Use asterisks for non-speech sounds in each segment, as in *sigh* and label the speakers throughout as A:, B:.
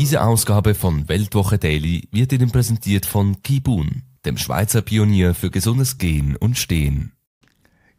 A: Diese Ausgabe von Weltwoche Daily wird Ihnen präsentiert von Kibun, dem Schweizer Pionier für gesundes Gehen und Stehen.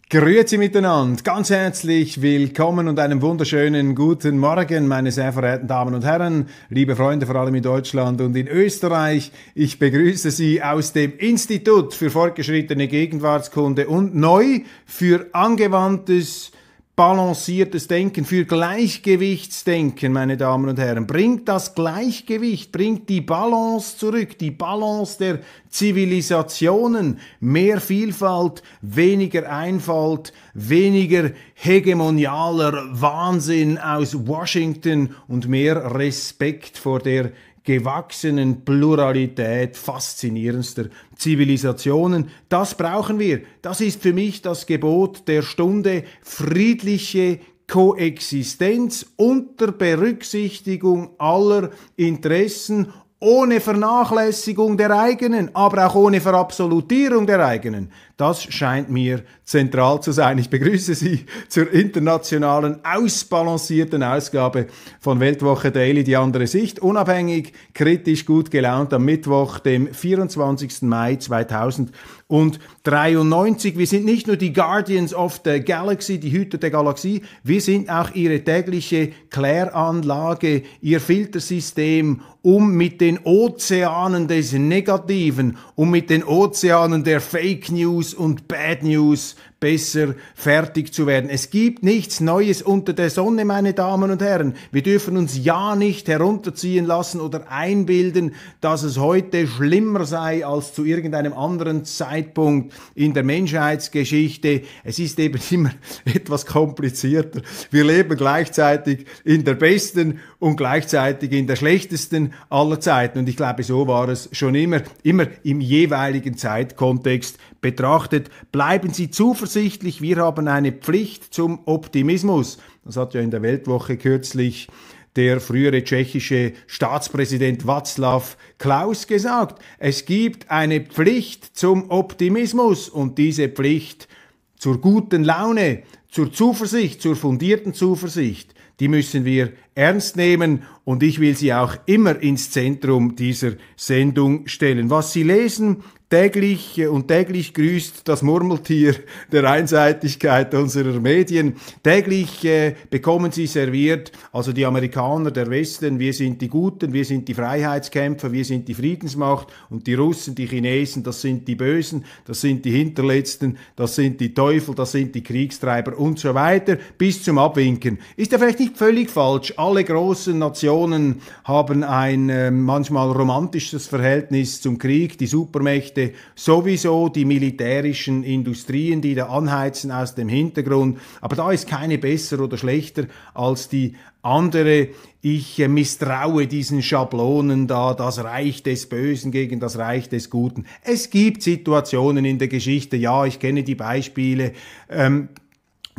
A: Grüezi miteinander, ganz herzlich willkommen und einen wunderschönen guten Morgen, meine sehr verehrten Damen und Herren, liebe Freunde vor allem in Deutschland und in Österreich. Ich begrüße Sie aus dem Institut für fortgeschrittene Gegenwartskunde und neu für angewandtes balanciertes Denken, für Gleichgewichtsdenken, meine Damen und Herren. Bringt das Gleichgewicht, bringt die Balance zurück, die Balance der Zivilisationen. Mehr Vielfalt, weniger Einfalt, weniger hegemonialer Wahnsinn aus Washington und mehr Respekt vor der gewachsenen Pluralität faszinierendster Zivilisationen. Das brauchen wir. Das ist für mich das Gebot der Stunde, friedliche Koexistenz unter Berücksichtigung aller Interessen, ohne Vernachlässigung der eigenen, aber auch ohne Verabsolutierung der eigenen. Das scheint mir zentral zu sein. Ich begrüße Sie zur internationalen, ausbalancierten Ausgabe von Weltwoche Daily, die andere Sicht. Unabhängig, kritisch, gut gelaunt am Mittwoch, dem 24. Mai 2093. Wir sind nicht nur die Guardians of the Galaxy, die Hüter der Galaxie, wir sind auch Ihre tägliche Kläranlage, Ihr Filtersystem, um mit den Ozeanen des Negativen, um mit den Ozeanen der Fake News, und Bad News besser fertig zu werden. Es gibt nichts Neues unter der Sonne, meine Damen und Herren. Wir dürfen uns ja nicht herunterziehen lassen oder einbilden, dass es heute schlimmer sei als zu irgendeinem anderen Zeitpunkt in der Menschheitsgeschichte. Es ist eben *laughs* immer etwas komplizierter. Wir leben gleichzeitig in der besten und gleichzeitig in der schlechtesten aller Zeiten. Und ich glaube, so war es schon immer, immer im jeweiligen Zeitkontext betrachtet. Bleiben Sie zuversichtlich, wir haben eine Pflicht zum Optimismus. Das hat ja in der Weltwoche kürzlich der frühere tschechische Staatspräsident Václav Klaus gesagt. Es gibt eine Pflicht zum Optimismus und diese Pflicht zur guten Laune, zur Zuversicht, zur fundierten Zuversicht, die müssen wir ernst nehmen und ich will sie auch immer ins Zentrum dieser Sendung stellen. Was Sie lesen, täglich äh, und täglich grüßt das Murmeltier *laughs* der Einseitigkeit unserer Medien. Täglich äh, bekommen sie serviert, also die Amerikaner, der Westen, wir sind die Guten, wir sind die Freiheitskämpfer, wir sind die Friedensmacht und die Russen, die Chinesen, das sind die Bösen, das sind die Hinterletzten, das sind die Teufel, das sind die Kriegstreiber und so weiter bis zum Abwinken. Ist ja vielleicht nicht völlig falsch. Alle großen Nationen haben ein äh, manchmal romantisches Verhältnis zum Krieg, die Supermächte Konflikte, sowieso die militärischen Industrien, die da anheizen aus dem Hintergrund. Aber da ist keine besser oder schlechter als die andere. Ich äh, misstraue diesen Schablonen da, das Reich des Bösen gegen das Reich des Guten. Es gibt Situationen in der Geschichte, ja, ich kenne die Beispiele. Ähm,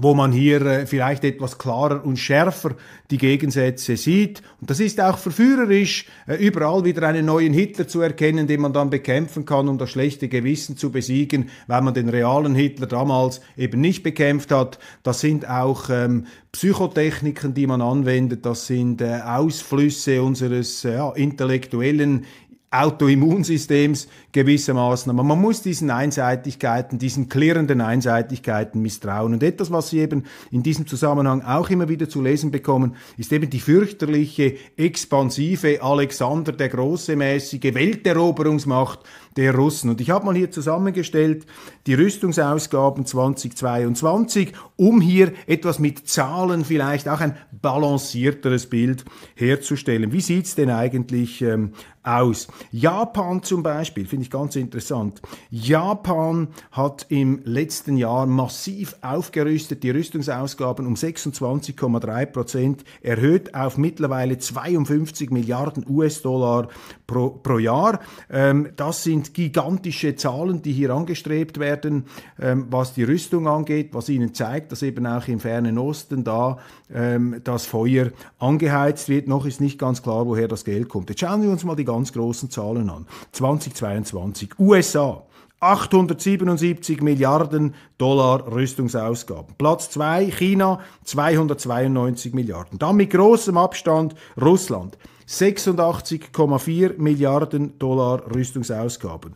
A: wo man hier äh, vielleicht etwas klarer und schärfer die Gegensätze sieht. Und das ist auch verführerisch, äh, überall wieder einen neuen Hitler zu erkennen, den man dann bekämpfen kann, um das schlechte Gewissen zu besiegen, weil man den realen Hitler damals eben nicht bekämpft hat. Das sind auch ähm, Psychotechniken, die man anwendet, das sind äh, Ausflüsse unseres äh, ja, intellektuellen Autoimmunsystems gewissermaßen. Aber man muss diesen Einseitigkeiten, diesen klirrenden Einseitigkeiten misstrauen. Und etwas, was Sie eben in diesem Zusammenhang auch immer wieder zu lesen bekommen, ist eben die fürchterliche, expansive Alexander der Große mäßige Welteroberungsmacht der Russen. Und ich habe mal hier zusammengestellt die Rüstungsausgaben 2022, um hier etwas mit Zahlen vielleicht auch ein balancierteres Bild herzustellen. Wie sieht's denn eigentlich ähm, aus. Japan zum Beispiel, finde ich ganz interessant. Japan hat im letzten Jahr massiv aufgerüstet, die Rüstungsausgaben um 26,3 Prozent erhöht auf mittlerweile 52 Milliarden US-Dollar pro, pro Jahr. Ähm, das sind gigantische Zahlen, die hier angestrebt werden, ähm, was die Rüstung angeht, was ihnen zeigt, dass eben auch im fernen Osten da ähm, das Feuer angeheizt wird. Noch ist nicht ganz klar, woher das Geld kommt. Jetzt schauen wir uns mal die ganz großen Zahlen an. 2022 USA. 877 Milliarden Dollar Rüstungsausgaben. Platz 2 China 292 Milliarden. Dann mit großem Abstand Russland 86,4 Milliarden Dollar Rüstungsausgaben.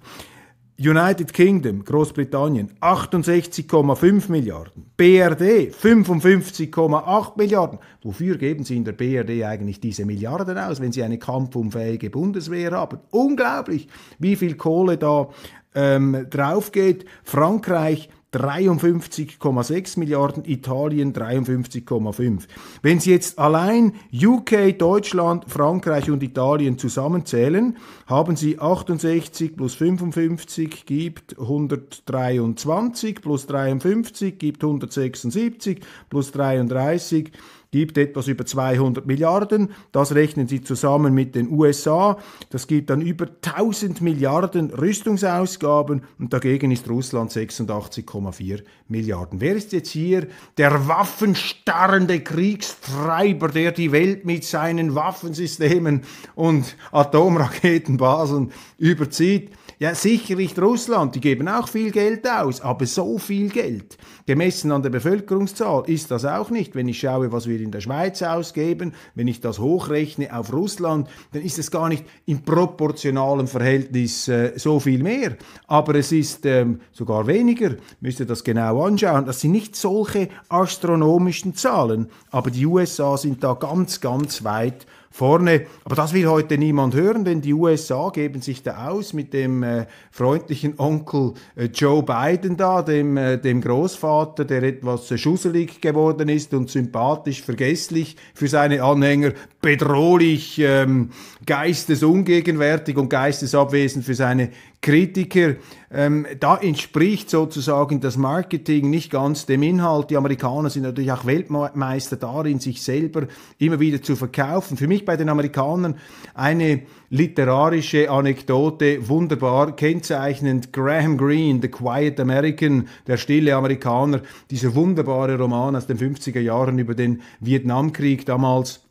A: United Kingdom, Großbritannien 68,5 Milliarden, BRD 55,8 Milliarden. Wofür geben Sie in der BRD eigentlich diese Milliarden aus, wenn Sie eine kampfunfähige Bundeswehr haben? Unglaublich, wie viel Kohle da ähm, drauf geht. Frankreich 53,6 Milliarden, Italien 53,5. Wenn Sie jetzt allein UK, Deutschland, Frankreich und Italien zusammenzählen, haben Sie 68 plus 55 gibt 123 plus 53 gibt 176 plus 33 gibt etwas über 200 Milliarden. Das rechnen sie zusammen mit den USA. Das gibt dann über 1000 Milliarden Rüstungsausgaben und dagegen ist Russland 86,4 Milliarden. Wer ist jetzt hier der waffenstarrende Kriegstreiber, der die Welt mit seinen Waffensystemen und Atomraketenbasen überzieht? Ja, sicher nicht Russland, die geben auch viel Geld aus, aber so viel Geld, gemessen an der Bevölkerungszahl, ist das auch nicht. Wenn ich schaue, was wir in der Schweiz ausgeben, wenn ich das hochrechne auf Russland, dann ist es gar nicht im proportionalen Verhältnis äh, so viel mehr. Aber es ist ähm, sogar weniger, müsst ihr das genau anschauen. Das sind nicht solche astronomischen Zahlen, aber die USA sind da ganz, ganz weit vorne. Aber das will heute niemand hören, denn die USA geben sich da aus mit dem äh, freundlichen Onkel äh, Joe Biden da, dem, äh, dem Großvater, der etwas äh, schusselig geworden ist und sympathisch, vergesslich für seine Anhänger, bedrohlich, ähm, geistesunggegenwärtig und geistesabwesend für seine Kritiker. Ähm, da entspricht sozusagen das Marketing nicht ganz dem Inhalt. Die Amerikaner sind natürlich auch Weltmeister darin, sich selber immer wieder zu verkaufen. Für mich bei den Amerikanern eine literarische Anekdote, wunderbar kennzeichnend. Graham Greene, The Quiet American, der stille Amerikaner, dieser wunderbare Roman aus den 50er Jahren über den Vietnamkrieg damals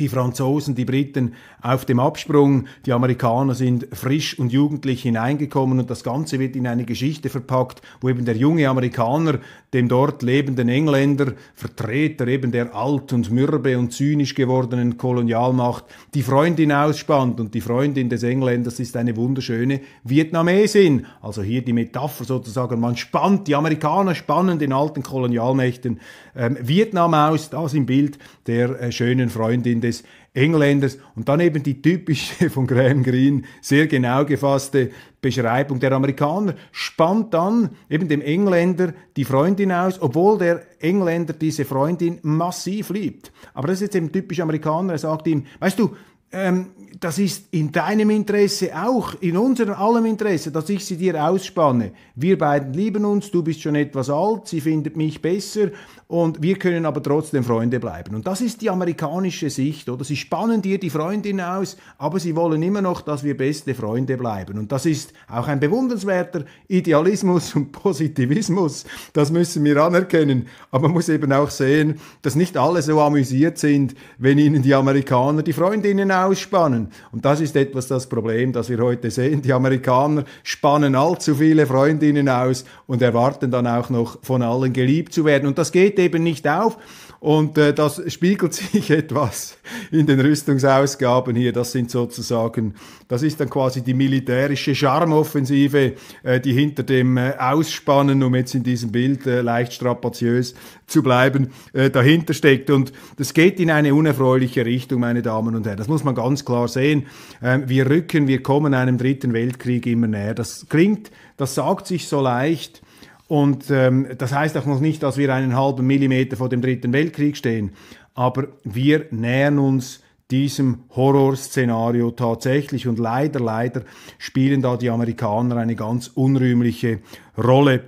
A: die Franzosen, die Briten auf dem Absprung. Die Amerikaner sind frisch und jugendlich hineingekommen und das Ganze wird in eine Geschichte verpackt, wo eben der junge Amerikaner dem dort lebenden Engländer, Vertreter eben der alt und mürbe und zynisch gewordenen Kolonialmacht, die Freundin ausspannt und die Freundin des Engländers ist eine wunderschöne Vietnamesin. Also hier die Metapher sozusagen, man spannt, die Amerikaner spannen den alten Kolonialmächten ähm, Vietnam aus, das im Bild der äh, schönen Freundin des Engländers und dann eben die typische *laughs* von Graham Greene sehr genau gefasste Beschreibung. Der Amerikaner spannt dann eben dem Engländer die Freundin aus, obwohl der Engländer diese Freundin massiv liebt. Aber das ist jetzt eben typisch Amerikaner. Er sagt ihm, weißt du, ähm, das ist in deinem Interesse auch, in unserem allem Interesse, dass ich sie dir ausspanne. Wir beiden lieben uns, du bist schon etwas alt, sie findet mich besser und wir können aber trotzdem Freunde bleiben. Und das ist die amerikanische Sicht, oder? Sie spannen dir die Freundin aus, aber sie wollen immer noch, dass wir beste Freunde bleiben. Und das ist auch ein bewundernswerter Idealismus und Positivismus. Das müssen wir anerkennen. Aber man muss eben auch sehen, dass nicht alle so amüsiert sind, wenn ihnen die Amerikaner die Freundinnen aus ausspannen. Und das ist etwas das Problem, das wir heute sehen. Die Amerikaner spannen allzu viele Freundinnen aus und erwarten dann auch noch von allen geliebt zu werden. Und das geht eben nicht auf. Und äh, das spiegelt *laughs* sich etwas in den Rüstungsausgaben hier. Das sind sozusagen, das ist dann quasi die militärische Charmoffensive, äh, die hinter dem äh, Ausspannen, um jetzt in diesem Bild äh, leicht strapaziös zu bleiben, äh, dahinter steckt. Und das geht in eine unerfreuliche Richtung, meine Damen und Herren. Das muss man ganz klar sehen. Ähm, wir rücken, wir kommen einem dritten Weltkrieg immer näher. Das klingt, das sagt sich so leicht. Und ähm, das heißt auch noch nicht, dass wir einen halben Millimeter vor dem Dritten Weltkrieg stehen, aber wir nähern uns diesem Horrorszenario tatsächlich. Und leider, leider spielen da die Amerikaner eine ganz unrühmliche Rolle.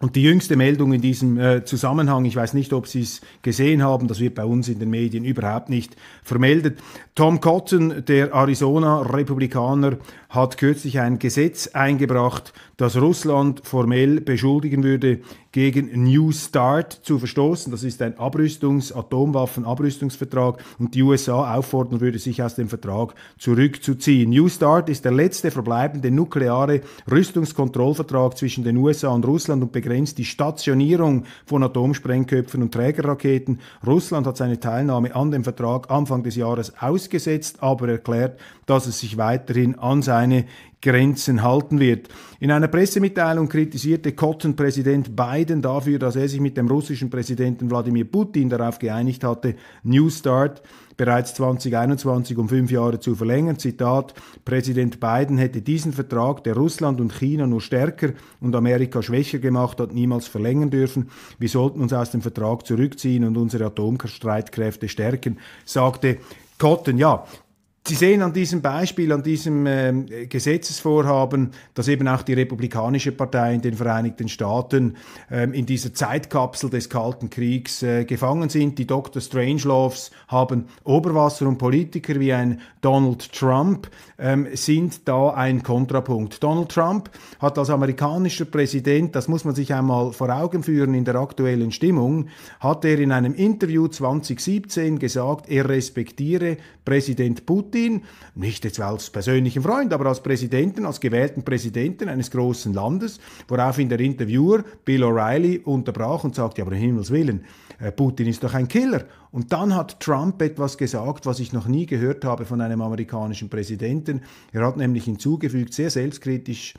A: Und die jüngste Meldung in diesem äh, Zusammenhang, ich weiß nicht, ob Sie es gesehen haben, das wird bei uns in den Medien überhaupt nicht vermeldet. Tom Cotton, der Arizona-Republikaner, hat kürzlich ein Gesetz eingebracht, das Russland formell beschuldigen würde, gegen New START zu verstoßen. Das ist ein Abrüstungs-, Atomwaffen-Abrüstungsvertrag und die USA auffordern würde, sich aus dem Vertrag zurückzuziehen. New START ist der letzte verbleibende nukleare Rüstungskontrollvertrag zwischen den USA und Russland und begrenzt die Stationierung von Atomsprengköpfen und Trägerraketen. Russland hat seine Teilnahme an dem Vertrag Anfang des Jahres ausgesetzt, aber erklärt, dass es sich weiterhin an seine Grenzen halten wird. In einer Pressemitteilung kritisierte Cotton-Präsident Biden dafür, dass er sich mit dem russischen Präsidenten Wladimir Putin darauf geeinigt hatte, New Start bereits 2021 um fünf Jahre zu verlängern. Zitat, Präsident Biden hätte diesen Vertrag, der Russland und China nur stärker und Amerika schwächer gemacht hat, niemals verlängern dürfen. Wir sollten uns aus dem Vertrag zurückziehen und unsere Atomstreitkräfte stärken, sagte Cotton. Ja, Sie sehen an diesem Beispiel, an diesem äh, Gesetzesvorhaben, dass eben auch die Republikanische Partei in den Vereinigten Staaten äh, in dieser Zeitkapsel des Kalten Kriegs äh, gefangen sind. Die Dr. Strangeloves haben Oberwasser und Politiker wie ein Donald Trump ähm, sind da ein Kontrapunkt. Donald Trump hat als amerikanischer Präsident, das muss man sich einmal vor Augen führen in der aktuellen Stimmung, hat er in einem Interview 2017 gesagt, er respektiere Präsident Putin Putin, nicht jetzt als persönlichen Freund, aber als Präsidenten, als gewählten Präsidenten eines großen Landes, worauf ihn der Interviewer Bill O'Reilly unterbrach und sagte, aber im Himmels Willen, äh, Putin ist doch ein Killer. Und dann hat Trump etwas gesagt, was ich noch nie gehört habe von einem amerikanischen Präsidenten. Er hat nämlich hinzugefügt, sehr selbstkritisch,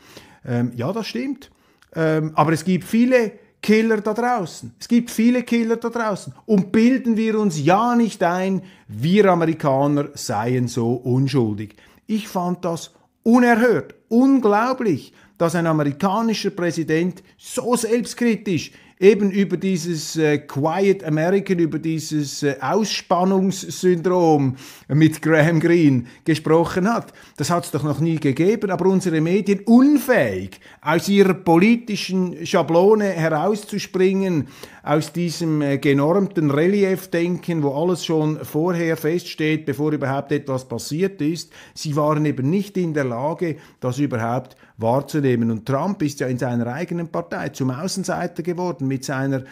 A: ähm, ja, das stimmt. Ähm, aber es gibt viele Killer da draußen. Es gibt viele Killer da draußen. Und bilden wir uns ja nicht ein, wir Amerikaner seien so unschuldig. Ich fand das unerhört, unglaublich, dass ein amerikanischer Präsident so selbstkritisch eben über dieses äh, Quiet American, über dieses äh, Ausspannungssyndrom mit Graham Greene gesprochen hat. Das hat es doch noch nie gegeben, aber unsere Medien unfähig, aus ihrer politischen Schablone herauszuspringen, aus diesem äh, genormten Reliefdenken, wo alles schon vorher feststeht, bevor überhaupt etwas passiert ist. Sie waren eben nicht in der Lage, das überhaupt wahrzunehmen. Und Trump ist ja in seiner eigenen Partei zum Außenseiter geworden mit seiner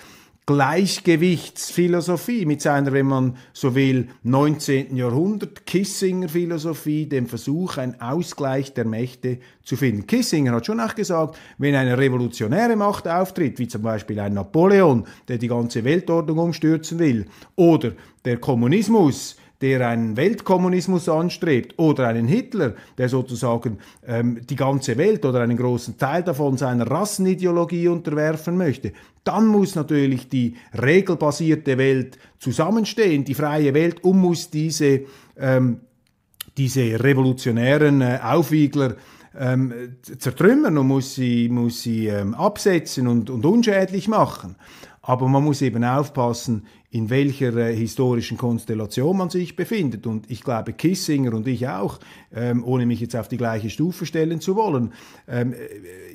A: Gleichgewichtsphilosophie, mit seiner, wenn man so will, 19. Jahrhundert Kissinger-Philosophie, dem Versuch, einen Ausgleich der Mächte zu finden. Kissinger hat schon auch gesagt, wenn eine revolutionäre Macht auftritt, wie zum Beispiel ein Napoleon, der die ganze Weltordnung umstürzen will, oder der Kommunismus, der einen Weltkommunismus anstrebt oder einen Hitler, der sozusagen ähm, die ganze Welt oder einen großen Teil davon seiner Rassenideologie unterwerfen möchte, dann muss natürlich die regelbasierte Welt zusammenstehen, die freie Welt, und muss diese, ähm, diese revolutionären äh, Aufwiegler ähm, zertrümmern und muss sie, muss sie ähm, absetzen und, und unschädlich machen. Aber man muss eben aufpassen, in welcher äh, historischen Konstellation man sich befindet. Und ich glaube, Kissinger und ich auch, ähm, ohne mich jetzt auf die gleiche Stufe stellen zu wollen, ähm, äh,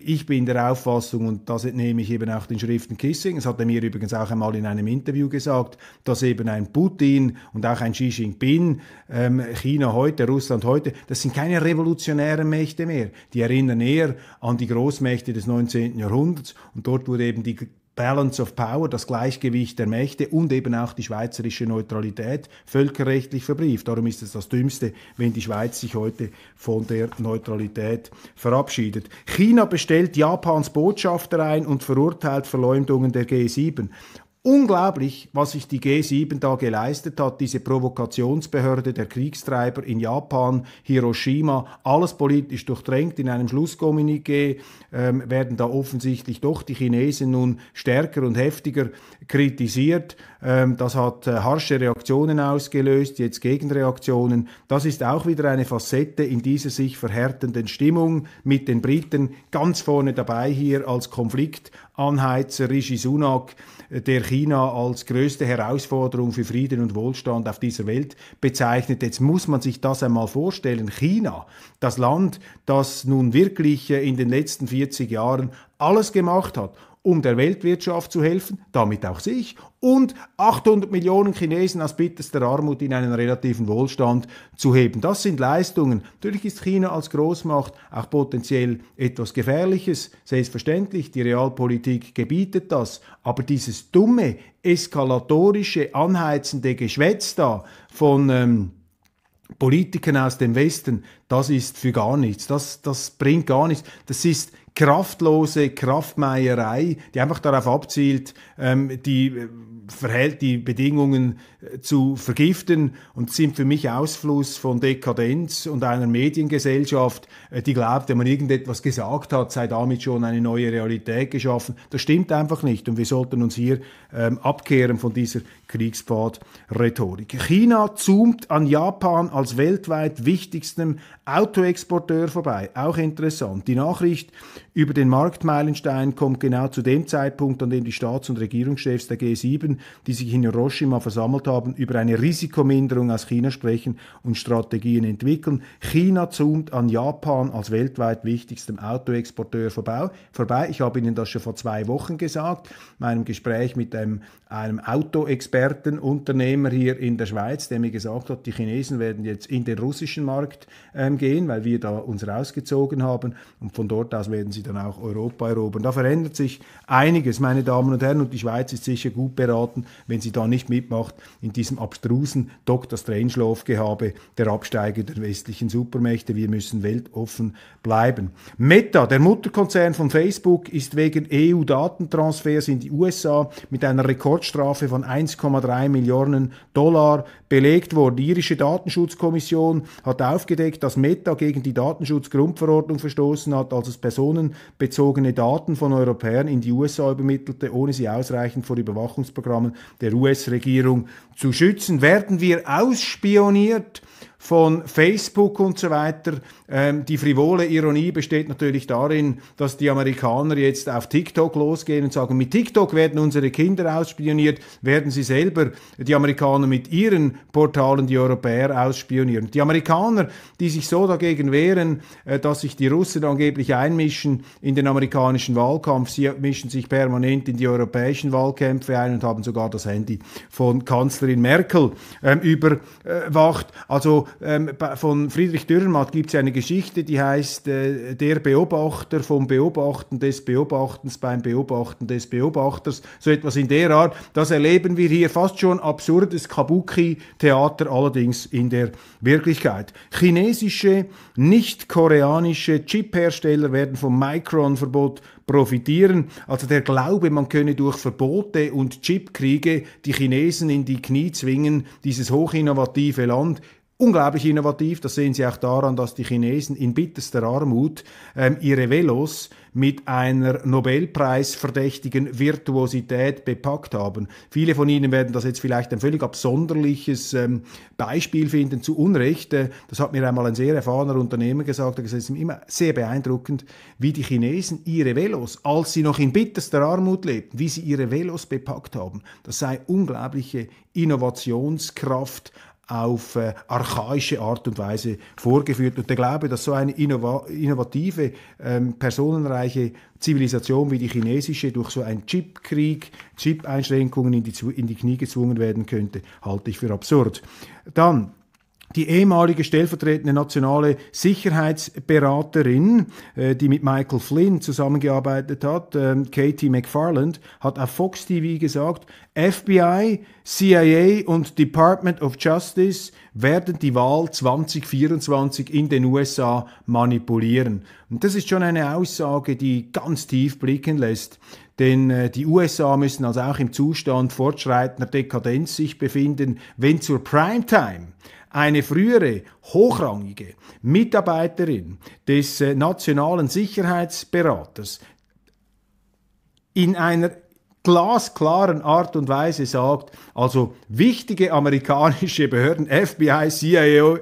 A: ich bin der Auffassung, und das entnehme ich eben auch den Schriften Kissinger, Kissingers, hat er mir übrigens auch einmal in einem Interview gesagt, dass eben ein Putin und auch ein Xi Jinping, ähm, China heute, Russland heute, das sind keine revolutionären Mächte mehr. Die erinnern eher an die Großmächte des 19. Jahrhunderts und dort wurde eben die Balance of Power, das Gleichgewicht der Mächte und eben auch die schweizerische Neutralität völkerrechtlich verbrieft. Darum ist es das Dümmste, wenn die Schweiz sich heute von der Neutralität verabschiedet. China bestellt Japans Botschafter ein und verurteilt Verleumdungen der G7. Unglaublich, was sich die G7 da geleistet hat, diese Provokationsbehörde der Kriegstreiber in Japan, Hiroshima, alles politisch durchdrängt. In einem Schlusskommuniqué ähm, werden da offensichtlich doch die Chinesen nun stärker und heftiger kritisiert. Ähm, das hat äh, harsche Reaktionen ausgelöst, jetzt Gegenreaktionen. Das ist auch wieder eine Facette in dieser sich verhärtenden Stimmung mit den Briten ganz vorne dabei hier als Konfliktanheizer Rishi Sunak der China als größte Herausforderung für Frieden und Wohlstand auf dieser Welt bezeichnet. Jetzt muss man sich das einmal vorstellen. China, das Land, das nun wirklich äh, in den letzten 40 Jahren alles gemacht hat, um der Weltwirtschaft zu helfen, damit auch sich, und 800 Millionen Chinesen aus bitterster Armut in einen relativen Wohlstand zu heben. Das sind Leistungen. Natürlich ist China als Großmacht auch potenziell etwas Gefährliches, selbstverständlich, die Realpolitik gebietet das, aber dieses dumme, eskalatorische, anheizende Geschwätz da von... Ähm, Politikern aus dem Westen, das ist für gar nichts, das, das bringt gar nichts. Das ist kraftlose Kraftmeierei, die einfach darauf abzielt, ähm, die, äh, Verhält die Bedingungen äh, zu vergiften und sind für mich Ausfluss von Dekadenz und einer Mediengesellschaft, äh, die glaubt, wenn man irgendetwas gesagt hat, sei damit schon eine neue Realität geschaffen. Das stimmt einfach nicht und wir sollten uns hier ähm, abkehren von dieser Kriegspfad-Rhetorik. China zoomt an Japan als weltweit wichtigstem Autoexporteur vorbei. Auch interessant. Die Nachricht über den Marktmeilenstein kommt genau zu dem Zeitpunkt, an dem die Staats- und Regierungschefs der G7, die sich in Hiroshima versammelt haben, über eine Risikominderung aus China sprechen und Strategien entwickeln. China zoomt an Japan als weltweit wichtigstem Autoexporteur vorbei. Ich habe Ihnen das schon vor zwei Wochen gesagt, in meinem Gespräch mit einem, einem Autoexpertenunternehmer hier in der Schweiz, der mir gesagt hat, die Chinesen werden jetzt in den russischen Markt ähm, gehen, weil wir da uns rausgezogen haben und von dort aus werden sie dann auch Europa erobern. Da verändert sich einiges, meine Damen und Herren, und die Schweiz ist sicher gut beraten, wenn sie da nicht mitmacht in diesem abstrusen Dr. Strangelove-Gehabe der Absteiger der westlichen Supermächte. Wir müssen weltoffen bleiben. Meta, der Mutterkonzern von Facebook, ist wegen EU-Datentransfers in die USA mit einer Rekordstrafe von 1,3 Millionen Dollar belegt worden. Die irische Datenschutzkommission hat aufgedeckt, dass Meta gegen die Datenschutzgrundverordnung verstoßen hat, als es personenbezogene Daten von Europäern in die USA übermittelte, ohne sie ausreichend vor Überwachungsprogrammen der US-Regierung zu schützen. Werden wir ausspioniert? von Facebook und so weiter. Ähm, die frivole Ironie besteht natürlich darin, dass die Amerikaner jetzt auf TikTok losgehen und sagen, mit TikTok werden unsere Kinder ausspioniert, werden sie selber, die Amerikaner mit ihren Portalen, die Europäer ausspionieren. Die Amerikaner, die sich so dagegen wehren, äh, dass sich die Russen angeblich einmischen in den amerikanischen Wahlkampf, sie mischen sich permanent in die europäischen Wahlkämpfe ein und haben sogar das Handy von Kanzlerin Merkel ähm, überwacht. Also ähm, von Friedrich Dürrenmatt gibt es eine Geschichte, die heißt äh, Der Beobachter vom Beobachten des Beobachtens beim Beobachten des Beobachters. So etwas in der Art. Das erleben wir hier fast schon absurdes Kabuki-Theater, allerdings in der Wirklichkeit. Chinesische, nicht-koreanische Chip-Hersteller werden vom Micron-Verbot profitieren. Also der Glaube, man könne durch Verbote und Chipkriege die Chinesen in die Knie zwingen, dieses hochinnovative Land unglaublich innovativ. Das sehen Sie auch daran, dass die Chinesen in bitterster Armut ähm, ihre Velos mit einer Nobelpreisverdächtigen Virtuosität bepackt haben. Viele von Ihnen werden das jetzt vielleicht ein völlig absonderliches ähm, Beispiel finden, zu Unrecht. Äh, das hat mir einmal ein sehr erfahrener Unternehmer gesagt. Er gesagt, es ist immer sehr beeindruckend, wie die Chinesen ihre Velos, als sie noch in bitterster Armut lebten, wie sie ihre Velos bepackt haben. Das sei unglaubliche Innovationskraft auf äh, archaische Art und Weise vorgeführt. Und der Glaube, dass so eine innova innovative, ähm, personenreiche Zivilisation wie die chinesische durch so einen Chipkrieg, Chip-Einschränkungen in die, in die Knie gezwungen werden könnte, halte ich für absurd. Dann die ehemalige stellvertretende nationale Sicherheitsberaterin, äh, die mit Michael Flynn zusammengearbeitet hat, ähm, Katie McFarland, hat auf Fox TV gesagt, FBI, CIA und Department of Justice werden die Wahl 2024 in den USA manipulieren. Und das ist schon eine Aussage, die ganz tief blicken lässt denn äh, die USA müssen also auch im Zustand fortschreitender Dekadenz sich befinden, wenn zur Primetime eine frühere, hochrangige Mitarbeiterin des äh, nationalen Sicherheitsberaters in einer glasklaren Art und Weise sagt, also wichtige amerikanische Behörden, FBI, CIA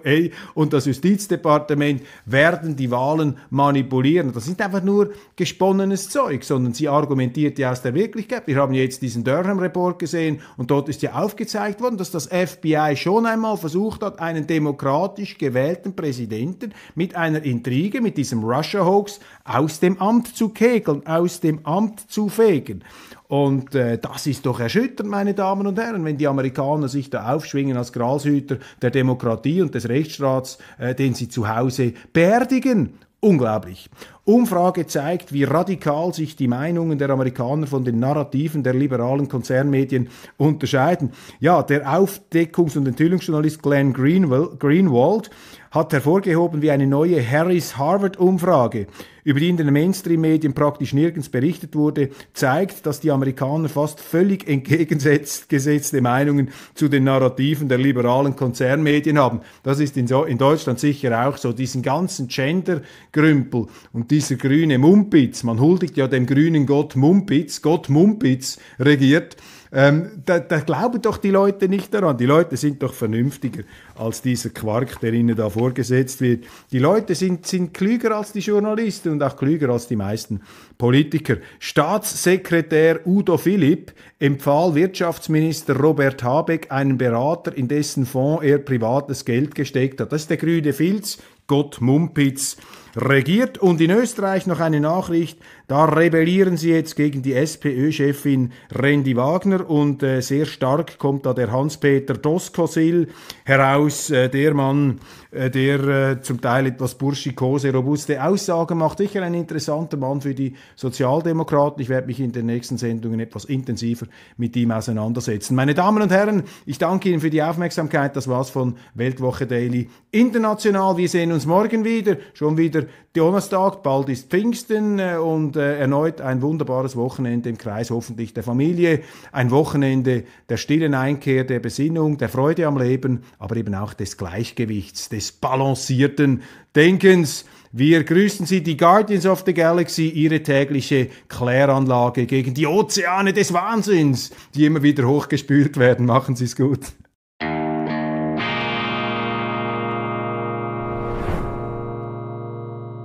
A: und das Justizdepartement werden die Wahlen manipulieren. Das ist einfach nur gesponnenes Zeug, sondern sie argumentiert ja aus der Wirklichkeit. Wir haben jetzt diesen Durham-Report gesehen und dort ist ja aufgezeigt worden, dass das FBI schon einmal versucht hat, einen demokratisch gewählten Präsidenten mit einer Intrige, mit diesem Russia-Hoax aus dem Amt zu kegeln, aus dem Amt zu fegen. Und äh, das ist doch erschütternd, meine Damen und Herren, wenn die Amerikaner sich da aufschwingen als Grashüter der Demokratie und des Rechtsstaats, äh, den sie zu Hause beerdigen. Unglaublich. Umfrage zeigt, wie radikal sich die Meinungen der Amerikaner von den Narrativen der liberalen Konzernmedien unterscheiden. Ja, der Aufdeckungs- und Enthüllungsjournalist Glenn Greenwald hat hervorgehoben, wie eine neue Harris-Harvard-Umfrage, über die in den Mainstream-Medien praktisch nirgends berichtet wurde, zeigt, dass die Amerikaner fast völlig entgegengesetzte Meinungen zu den Narrativen der liberalen Konzernmedien haben. Das ist in, so, in Deutschland sicher auch so. Diesen ganzen Gender-Grümpel und dieser grüne Mumpitz, man huldigt ja dem grünen Gott Mumpitz, Gott Mumpitz regiert, ähm, da, da, glauben doch die Leute nicht daran. Die Leute sind doch vernünftiger als dieser Quark, der ihnen da vorgesetzt wird. Die Leute sind, sind klüger als die Journalisten und auch klüger als die meisten Politiker. Staatssekretär Udo Philipp empfahl Wirtschaftsminister Robert Habeck einen Berater, in dessen Fonds er privates Geld gesteckt hat. Das ist der grüne Filz, Gott Mumpitz regiert. Und in Österreich noch eine Nachricht, da rebellieren sie jetzt gegen die SPÖ-Chefin Randy Wagner und äh, sehr stark kommt da der Hans-Peter Doskosil heraus, äh, der Mann, äh, der äh, zum Teil etwas burschikose, robuste Aussagen macht. Sicher ein interessanter Mann für die Sozialdemokraten. Ich werde mich in den nächsten Sendungen etwas intensiver mit ihm auseinandersetzen. Meine Damen und Herren, ich danke Ihnen für die Aufmerksamkeit. Das war's von Weltwoche Daily International. Wir sehen uns morgen wieder, schon wieder Donnerstag, bald ist Pfingsten äh, und äh, erneut ein wunderbares Wochenende im Kreis hoffentlich der Familie, ein Wochenende der stillen Einkehr, der Besinnung, der Freude am Leben, aber eben auch des Gleichgewichts, des balancierten Denkens. Wir grüßen Sie, die Guardians of the Galaxy, Ihre tägliche Kläranlage gegen die Ozeane des Wahnsinns, die immer wieder hochgespült werden. Machen Sie es gut.